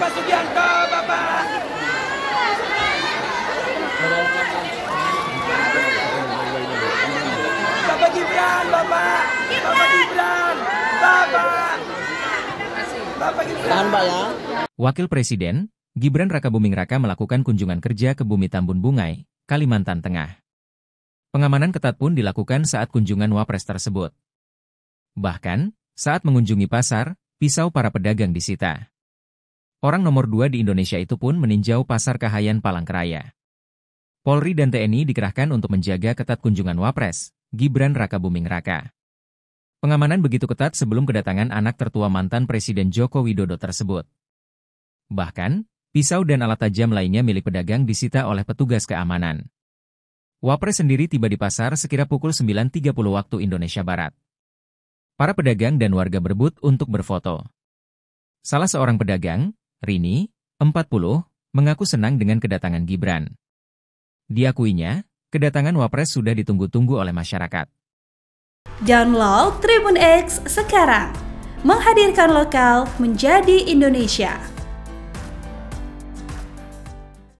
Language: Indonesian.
Bapak Sugianto, Bapak. Bapak Gibran, Bapak. Bapak Gibran, Bapak. Bapak Gibran. Tahan, Pak ya. Wakil Presiden, Gibran Raka Buming Raka melakukan kunjungan kerja ke Bumi Tambun Bungai, Kalimantan Tengah. Pengamanan ketat pun dilakukan saat kunjungan Wapres tersebut. Bahkan, saat mengunjungi pasar, pisau para pedagang disita. Orang nomor dua di Indonesia itu pun meninjau pasar Kahayan Palangkaraya. Polri dan TNI dikerahkan untuk menjaga ketat kunjungan Wapres, Gibran Raka Buming Raka. Pengamanan begitu ketat sebelum kedatangan anak tertua mantan Presiden Joko Widodo tersebut. Bahkan, pisau dan alat tajam lainnya milik pedagang disita oleh petugas keamanan. Wapres sendiri tiba di pasar sekira pukul 9.30 waktu Indonesia Barat. Para pedagang dan warga berebut untuk berfoto. Salah seorang pedagang, Rini, 40, mengaku senang dengan kedatangan Gibran. Diakuinya, kedatangan Wapres sudah ditunggu-tunggu oleh masyarakat. Download Tribun X sekarang, menghadirkan lokal menjadi Indonesia.